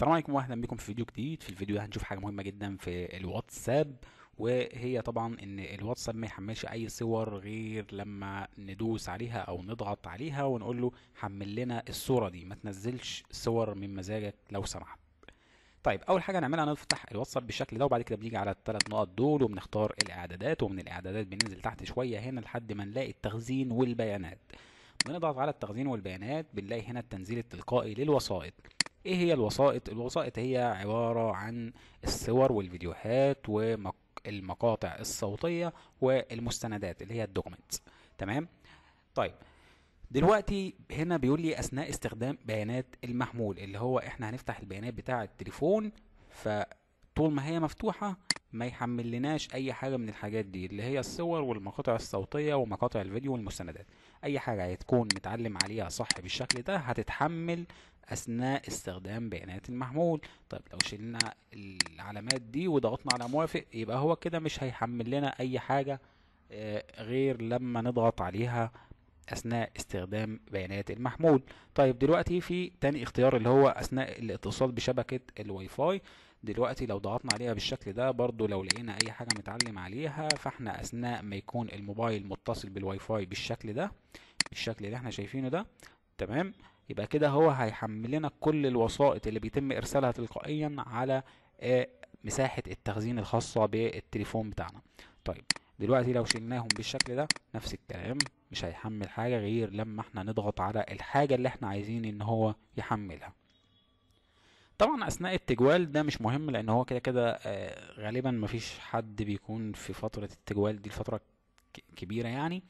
السلام عليكم واهلا بكم في فيديو جديد في الفيديو ده هنشوف حاجه مهمه جدا في الواتساب وهي طبعا ان الواتساب ما يحملش اي صور غير لما ندوس عليها او نضغط عليها ونقول له حمل لنا الصوره دي ما تنزلش صور من مزاجك لو سمحت طيب اول حاجه هنعملها نفتح الواتساب بالشكل ده وبعد كده بنيجي على الثلاث نقط دول وبنختار الاعدادات ومن الاعدادات بننزل تحت شويه هنا لحد ما نلاقي التخزين والبيانات بنضغط على التخزين والبيانات بنلاقي هنا التنزيل التلقائي للوسائط ايه هي الوسائط الوسائط هي عبارة عن الصور والفيديوهات والمقاطع الصوتية والمستندات اللي هي الدوكمنت تمام طيب دلوقتي هنا بيقول لي اثناء استخدام بيانات المحمول اللي هو احنا هنفتح البيانات بتاع التليفون فطول ما هي مفتوحه ما يحمل لناش اي حاجه من الحاجات دي اللي هي الصور والمقاطع الصوتيه ومقاطع الفيديو والمستندات اي حاجه هتكون متعلم عليها صح بالشكل ده هتتحمل اثناء استخدام بيانات المحمول طيب لو شلنا العلامات دي وضغطنا على موافق يبقى هو كده مش هيحمل لنا اي حاجه آه، غير لما نضغط عليها أثناء استخدام بيانات المحمول طيب دلوقتي في تاني اختيار اللي هو أثناء الاتصال بشبكة الواي فاي دلوقتي لو ضغطنا عليها بالشكل ده برضو لو لقينا أي حاجة متعلم عليها فاحنا أثناء ما يكون الموبايل متصل بالواي فاي بالشكل ده بالشكل اللي احنا شايفينه ده تمام يبقى كده هو هيحمل لنا كل الوسائط اللي بيتم إرسالها تلقائيا على آه، مساحة التخزين الخاصة بالتليفون بتاعنا طيب دلوقتي لو شلناهم بالشكل ده نفس الكلام مش هيحمل حاجة غير لما احنا نضغط على الحاجة اللي احنا عايزين ان هو يحملها طبعا اثناء التجوال ده مش مهم لان هو كده كده آه، غالبا مفيش حد بيكون في فترة التجوال دي الفترة كبيرة يعني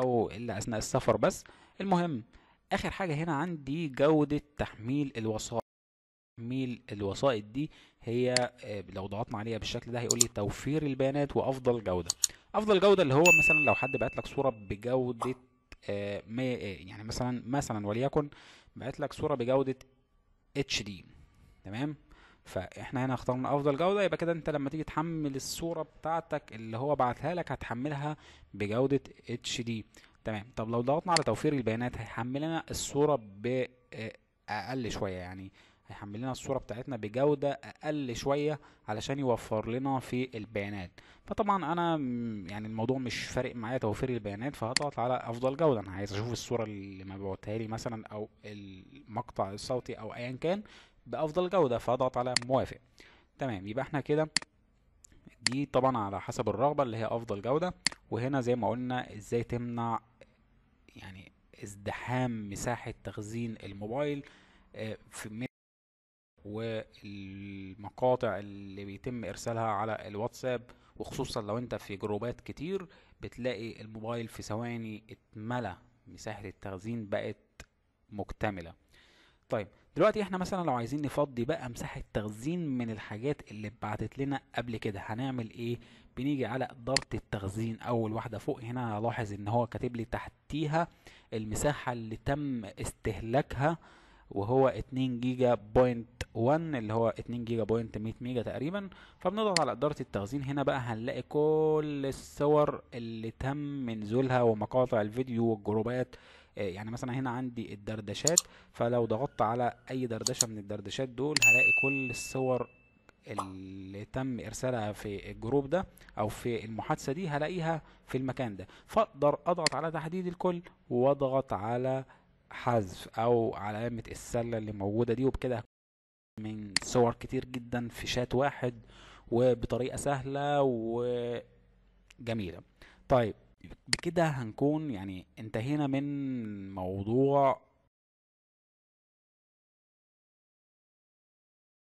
او الا اثناء السفر بس المهم اخر حاجة هنا عندي جودة تحميل الوسائط تحميل الوسائط دي هي آه، لو ضغطنا عليها بالشكل ده هيقول لي توفير البيانات وافضل جودة افضل جوده اللي هو مثلا لو حد بعت لك صوره بجوده آه، ما آه، يعني مثلا مثلا وليكن بعت لك صوره بجوده اتش دي تمام فاحنا هنا اخترنا افضل جوده يبقى كده انت لما تيجي تحمل الصوره بتاعتك اللي هو بعتها لك هتحملها بجوده اتش دي تمام طب لو ضغطنا على توفير البيانات هيحمل لنا الصوره باقل آه، شويه يعني هيحمل لنا الصورة بتاعتنا بجودة أقل شوية علشان يوفر لنا في البيانات فطبعا أنا يعني الموضوع مش فارق معايا توفير البيانات فهضغط على أفضل جودة أنا عايز أشوف الصورة اللي مبعوتها لي مثلا أو المقطع الصوتي أو أيا كان بأفضل جودة فهضغط على موافق تمام يبقى احنا كده دي طبعا على حسب الرغبة اللي هي أفضل جودة وهنا زي ما قلنا ازاي تمنع يعني ازدحام مساحة تخزين الموبايل آه، في والمقاطع اللي بيتم ارسالها على الواتساب وخصوصا لو انت في جروبات كتير بتلاقي الموبايل في ثواني اتملى مساحة التخزين بقت مكتملة طيب دلوقتي احنا مثلا لو عايزين نفضي بقى مساحة تخزين من الحاجات اللي اتبعتت لنا قبل كده هنعمل ايه بنيجي على إدارة التخزين أول واحدة فوق هنا هلاحظ إن هو كاتب لي تحتيها المساحة اللي تم استهلاكها وهو 2 جيجا بوينت 1 اللي هو 2 جيجا بوينت 100 ميجا تقريبا فبنضغط على إدارة التخزين هنا بقى هنلاقي كل الصور اللي تم نزولها ومقاطع الفيديو والجروبات آه، يعني مثلا هنا عندي الدردشات فلو ضغطت على أي دردشة من الدردشات دول هلاقي كل الصور اللي تم ارسالها في الجروب ده او في المحادثه دي هلاقيها في المكان ده فاقدر اضغط على تحديد الكل واضغط على حذف او علامه السله اللي موجوده دي وبكده من صور كتير جدا في شات واحد وبطريقة سهلة وجميلة طيب بكده هنكون يعني انتهينا من موضوع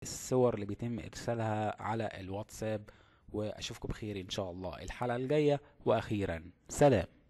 الصور اللي بيتم ارسالها على الواتساب واشوفكم بخير ان شاء الله الحلقة الجاية واخيرا سلام